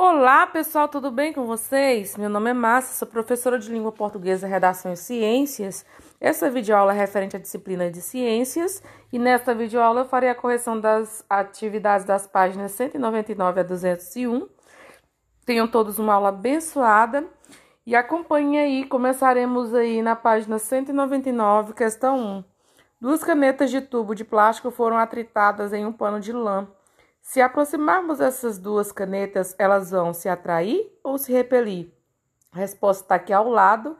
Olá, pessoal, tudo bem com vocês? Meu nome é Márcia, sou professora de Língua Portuguesa, Redação e Ciências. Essa videoaula é referente à disciplina de Ciências e nesta videoaula eu farei a correção das atividades das páginas 199 a 201. Tenham todos uma aula abençoada e acompanhem aí. Começaremos aí na página 199, questão 1. Duas canetas de tubo de plástico foram atritadas em um pano de lã se aproximarmos essas duas canetas, elas vão se atrair ou se repelir? resposta está aqui ao lado.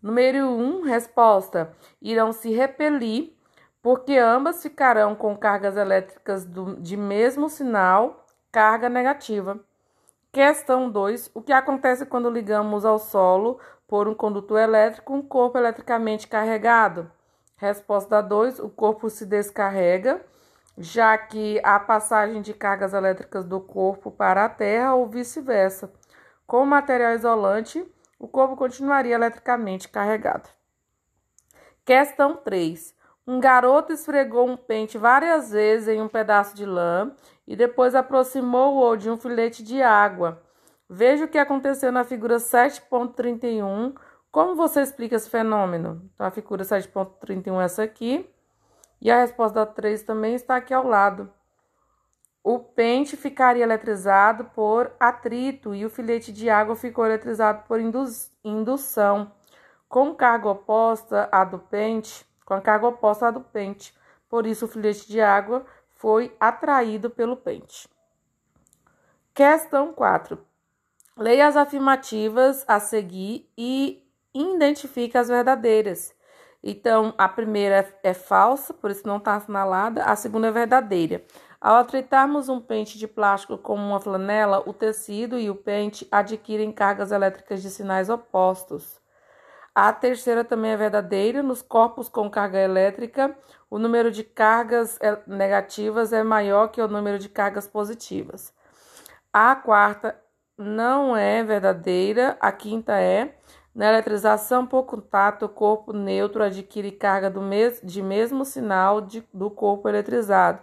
Número 1, um, resposta: irão se repelir porque ambas ficarão com cargas elétricas do, de mesmo sinal, carga negativa. Questão 2. O que acontece quando ligamos ao solo por um condutor elétrico um corpo eletricamente carregado? Resposta 2. O corpo se descarrega já que a passagem de cargas elétricas do corpo para a Terra ou vice-versa. Com material isolante, o corpo continuaria eletricamente carregado. Questão 3. Um garoto esfregou um pente várias vezes em um pedaço de lã e depois aproximou-o de um filete de água. Veja o que aconteceu na figura 7.31. Como você explica esse fenômeno? Então, a figura 7.31 é essa aqui. E a resposta 3 também está aqui ao lado. O pente ficaria eletrizado por atrito e o filete de água ficou eletrizado por indução, com carga oposta à do pente, com a carga oposta à do pente. Por isso o filete de água foi atraído pelo pente. Questão 4. Leia as afirmativas a seguir e identifique as verdadeiras. Então, a primeira é, é falsa, por isso não está assinalada, a segunda é verdadeira. Ao atritarmos um pente de plástico com uma flanela, o tecido e o pente adquirem cargas elétricas de sinais opostos. A terceira também é verdadeira. Nos corpos com carga elétrica, o número de cargas é, negativas é maior que o número de cargas positivas. A quarta não é verdadeira. A quinta é. Na eletrização por contato, o corpo neutro adquire carga do mes de mesmo sinal de, do corpo eletrizado.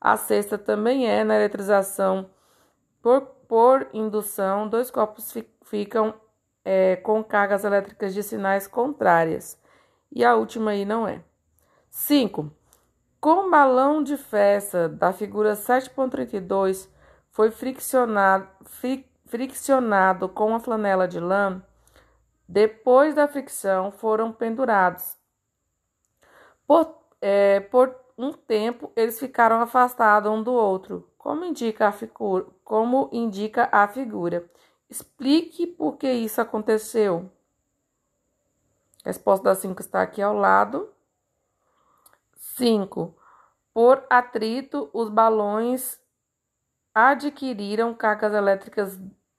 A sexta também é na eletrização por, por indução, dois corpos fi ficam é, com cargas elétricas de sinais contrárias. E a última aí não é. 5. Com balão de festa da figura 7.32 foi friccionado, friccionado com a flanela de lã, depois da fricção, foram pendurados. Por, é, por um tempo, eles ficaram afastados um do outro, como indica a, figura, como indica a figura. Explique por que isso aconteceu. resposta da 5 está aqui ao lado. 5. Por atrito, os balões adquiriram cargas elétricas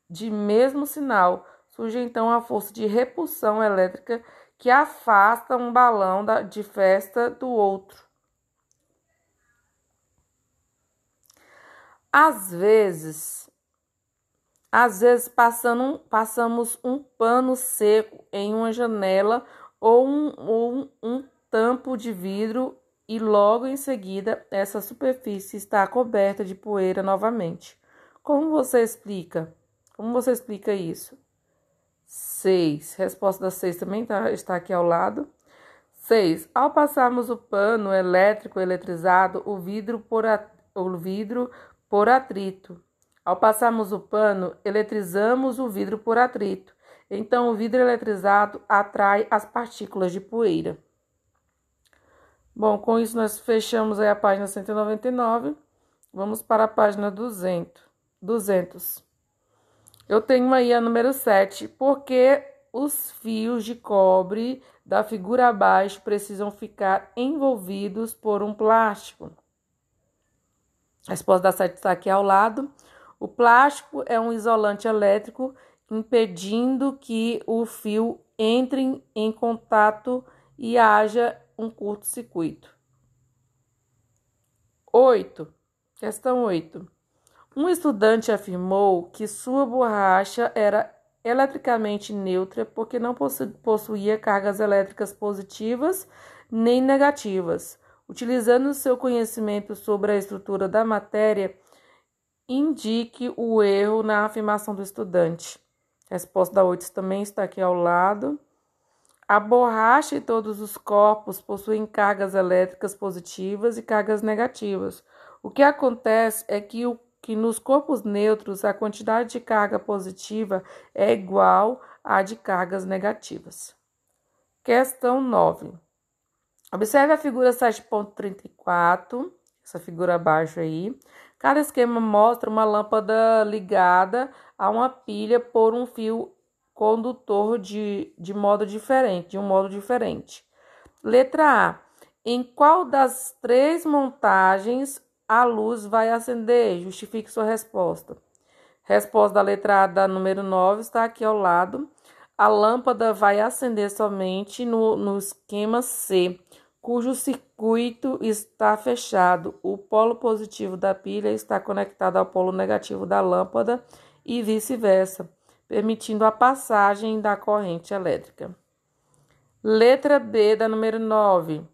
de mesmo sinal, surge então a força de repulsão elétrica que afasta um balão de festa do outro. Às vezes, às vezes passando, passamos um pano seco em uma janela ou um, ou um, um tampo de vidro e logo em seguida essa superfície está coberta de poeira novamente. Como você explica? Como você explica isso? 6. Resposta da 6 também tá, está aqui ao lado. 6. Ao passarmos o pano elétrico eletrizado, o vidro por, o vidro por atrito. Ao passarmos o pano, eletrizamos o vidro por atrito. Então, o vidro eletrizado atrai as partículas de poeira. Bom, com isso nós fechamos aí a página 199. Vamos para a página 200. 200. Eu tenho aí a número 7, porque os fios de cobre da figura abaixo precisam ficar envolvidos por um plástico. A resposta da 7 está aqui ao lado. O plástico é um isolante elétrico impedindo que o fio entre em contato e haja um curto-circuito. 8. Questão 8. Um estudante afirmou que sua borracha era eletricamente neutra porque não possuía cargas elétricas positivas nem negativas. Utilizando seu conhecimento sobre a estrutura da matéria, indique o erro na afirmação do estudante. A resposta da Oites também está aqui ao lado. A borracha e todos os corpos possuem cargas elétricas positivas e cargas negativas. O que acontece é que o que nos corpos neutros a quantidade de carga positiva é igual à de cargas negativas. Questão 9. Observe a figura 7.34, essa figura abaixo aí. Cada esquema mostra uma lâmpada ligada a uma pilha por um fio condutor de, de modo diferente, de um modo diferente. Letra A. Em qual das três montagens a luz vai acender? Justifique sua resposta. Resposta da letra A da número 9 está aqui ao lado. A lâmpada vai acender somente no, no esquema C, cujo circuito está fechado. O polo positivo da pilha está conectado ao polo negativo da lâmpada e vice-versa, permitindo a passagem da corrente elétrica. Letra B da número 9.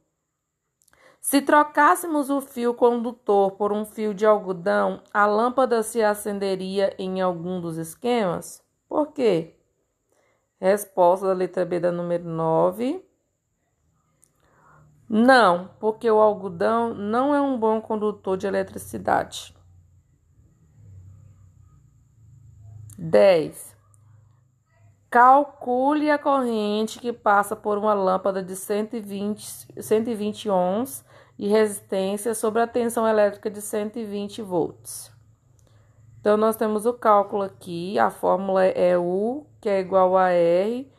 Se trocássemos o fio condutor por um fio de algodão, a lâmpada se acenderia em algum dos esquemas? Por quê? Resposta da letra B da número 9. Não, porque o algodão não é um bom condutor de eletricidade. 10. Calcule a corrente que passa por uma lâmpada de 120, 120 ohms e resistência sobre a tensão elétrica de 120 volts. Então, nós temos o cálculo aqui, a fórmula é U, que é igual a R,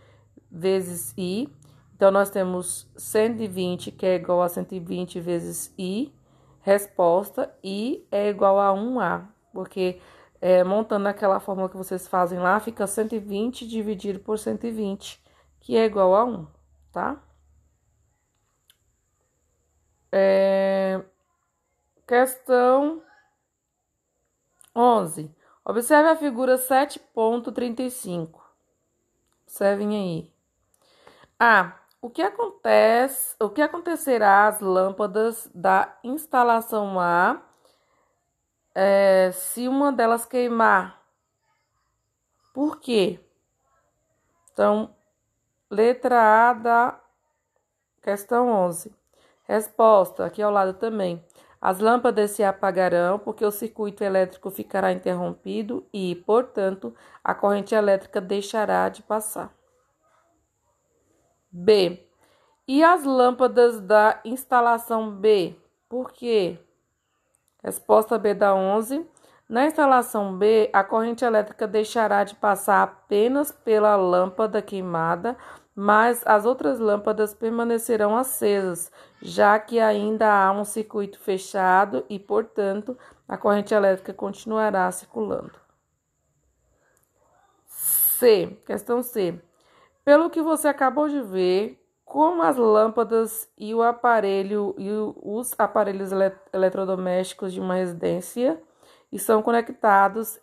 vezes I. Então, nós temos 120, que é igual a 120 vezes I. Resposta, I é igual a 1A, porque é, montando aquela fórmula que vocês fazem lá, fica 120 dividido por 120, que é igual a 1, tá? É... Questão 11. Observe a figura 7.35. Observem aí. A. O que acontece? O que acontecerá às lâmpadas da instalação A é, se uma delas queimar? Por quê? Então, letra A da questão 11. Resposta, aqui ao lado também. As lâmpadas se apagarão porque o circuito elétrico ficará interrompido e, portanto, a corrente elétrica deixará de passar. B. E as lâmpadas da instalação B? Por quê? Resposta B da 11. Na instalação B, a corrente elétrica deixará de passar apenas pela lâmpada queimada mas as outras lâmpadas permanecerão acesas, já que ainda há um circuito fechado e, portanto, a corrente elétrica continuará circulando. C. Questão C. Pelo que você acabou de ver, como as lâmpadas e o aparelho e os aparelhos eletrodomésticos de uma residência e são conectados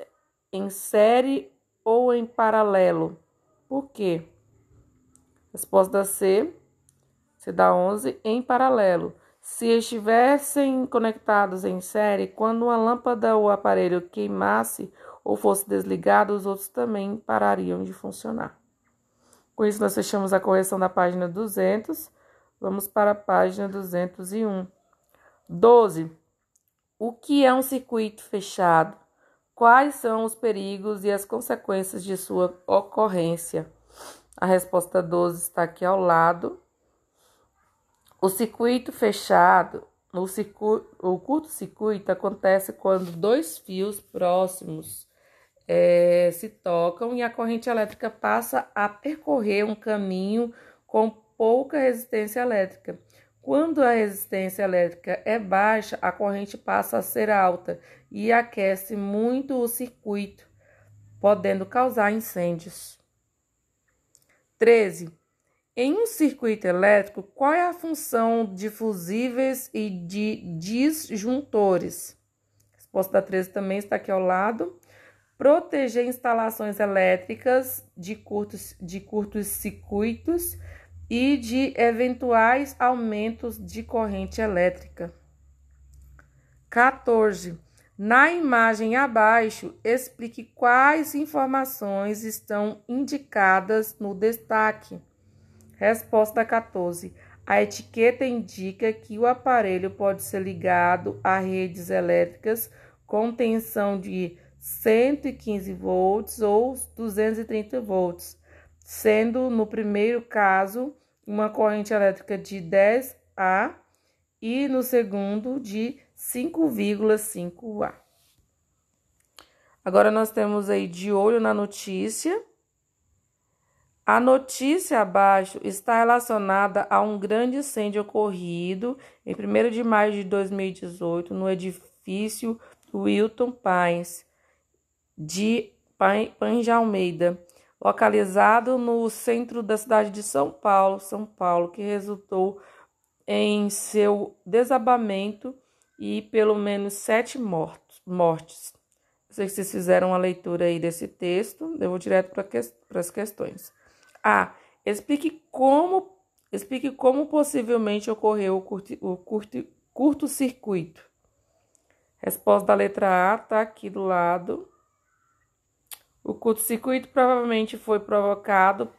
em série ou em paralelo. Por quê? Resposta C, se dá 11, em paralelo. Se estivessem conectados em série, quando uma lâmpada ou aparelho queimasse ou fosse desligado, os outros também parariam de funcionar. Com isso, nós fechamos a correção da página 200. Vamos para a página 201. 12. O que é um circuito fechado? Quais são os perigos e as consequências de sua ocorrência? A resposta 12 está aqui ao lado. O circuito fechado, o, circuito, o curto-circuito acontece quando dois fios próximos é, se tocam e a corrente elétrica passa a percorrer um caminho com pouca resistência elétrica. Quando a resistência elétrica é baixa, a corrente passa a ser alta e aquece muito o circuito, podendo causar incêndios. 13. Em um circuito elétrico, qual é a função de fusíveis e de disjuntores? A resposta da 13 também está aqui ao lado. Proteger instalações elétricas de curtos, de curtos circuitos e de eventuais aumentos de corrente elétrica. 14. Na imagem abaixo, explique quais informações estão indicadas no destaque. Resposta 14. A etiqueta indica que o aparelho pode ser ligado a redes elétricas com tensão de 115 volts ou 230 volts, sendo no primeiro caso uma corrente elétrica de 10 a e no segundo de 5,5A. Agora nós temos aí de olho na notícia. A notícia abaixo está relacionada a um grande incêndio ocorrido em 1 de maio de 2018 no edifício Wilton Pines de Panja Almeida, localizado no centro da cidade de São Paulo, São Paulo, que resultou em seu desabamento e pelo menos sete mortos, mortes. Não sei se vocês fizeram a leitura aí desse texto, eu vou direto para que, as questões. A. Explique como, explique como possivelmente ocorreu o, curti, o curti, curto-circuito. Resposta da letra A está aqui do lado. O curto-circuito provavelmente foi provocado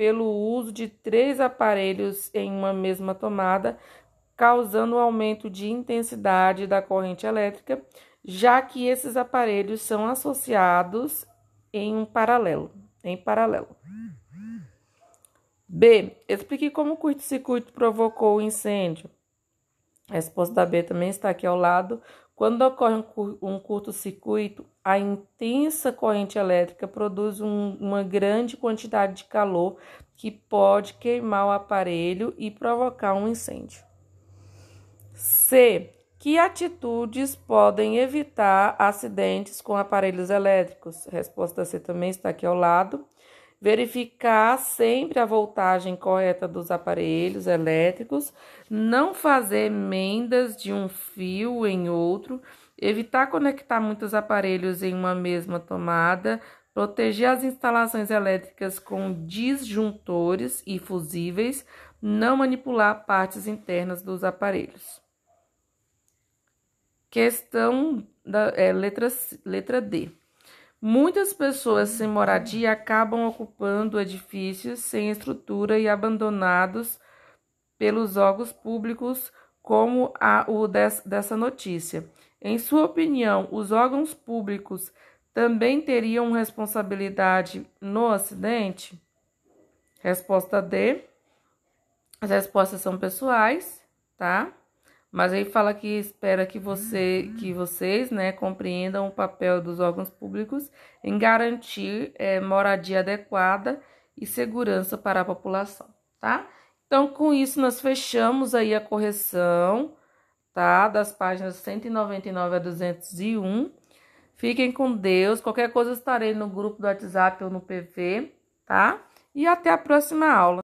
pelo uso de três aparelhos em uma mesma tomada, causando o aumento de intensidade da corrente elétrica, já que esses aparelhos são associados em um paralelo, em paralelo. B. Explique como o curto-circuito provocou o incêndio. A resposta da B também está aqui ao lado. Quando ocorre um curto-circuito, a intensa corrente elétrica produz um, uma grande quantidade de calor que pode queimar o aparelho e provocar um incêndio. C. Que atitudes podem evitar acidentes com aparelhos elétricos? resposta C também está aqui ao lado verificar sempre a voltagem correta dos aparelhos elétricos, não fazer emendas de um fio em outro, evitar conectar muitos aparelhos em uma mesma tomada, proteger as instalações elétricas com disjuntores e fusíveis, não manipular partes internas dos aparelhos. Questão da é, letra, letra D. Muitas pessoas sem moradia acabam ocupando edifícios sem estrutura e abandonados pelos órgãos públicos, como a, o des, dessa notícia. Em sua opinião, os órgãos públicos também teriam responsabilidade no acidente? Resposta D. As respostas são pessoais, tá? Mas aí fala que espera que, você, uhum. que vocês né, compreendam o papel dos órgãos públicos em garantir é, moradia adequada e segurança para a população, tá? Então, com isso, nós fechamos aí a correção, tá? Das páginas 199 a 201. Fiquem com Deus. Qualquer coisa, estarei no grupo do WhatsApp ou no PV, tá? E até a próxima aula.